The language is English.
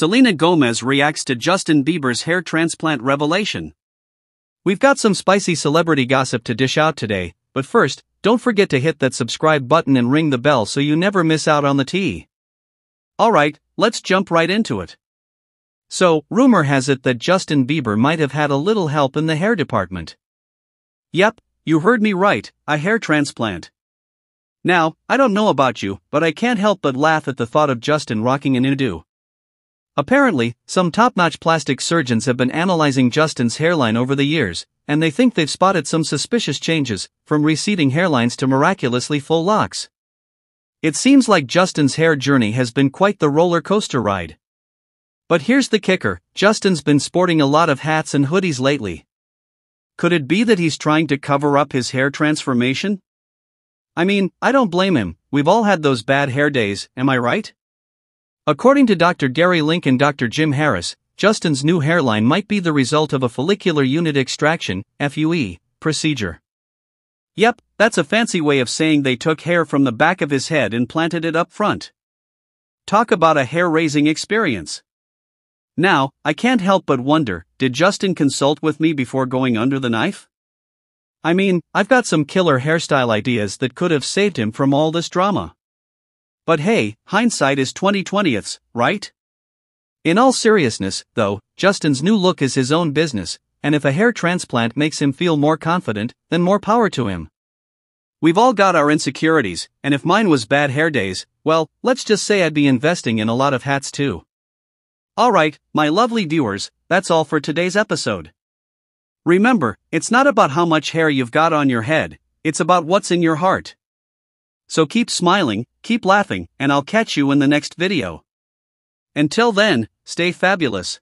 Selena Gomez reacts to Justin Bieber's hair transplant revelation. We've got some spicy celebrity gossip to dish out today, but first, don't forget to hit that subscribe button and ring the bell so you never miss out on the tea. Alright, let's jump right into it. So, rumor has it that Justin Bieber might have had a little help in the hair department. Yep, you heard me right, a hair transplant. Now, I don't know about you, but I can't help but laugh at the thought of Justin rocking a updo. Apparently, some top notch plastic surgeons have been analyzing Justin's hairline over the years, and they think they've spotted some suspicious changes, from receding hairlines to miraculously full locks. It seems like Justin's hair journey has been quite the roller coaster ride. But here's the kicker Justin's been sporting a lot of hats and hoodies lately. Could it be that he's trying to cover up his hair transformation? I mean, I don't blame him, we've all had those bad hair days, am I right? According to Dr. Gary Link and Dr. Jim Harris, Justin's new hairline might be the result of a follicular unit extraction FUE, procedure. Yep, that's a fancy way of saying they took hair from the back of his head and planted it up front. Talk about a hair raising experience. Now, I can't help but wonder did Justin consult with me before going under the knife? I mean, I've got some killer hairstyle ideas that could have saved him from all this drama. But hey, hindsight is 20/20ths, right? In all seriousness, though, Justin's new look is his own business, and if a hair transplant makes him feel more confident, then more power to him. We've all got our insecurities, and if mine was bad hair days, well, let's just say I'd be investing in a lot of hats too. Alright, my lovely viewers, that's all for today's episode. Remember, it's not about how much hair you've got on your head, it's about what's in your heart. So keep smiling, keep laughing, and I'll catch you in the next video. Until then, stay fabulous.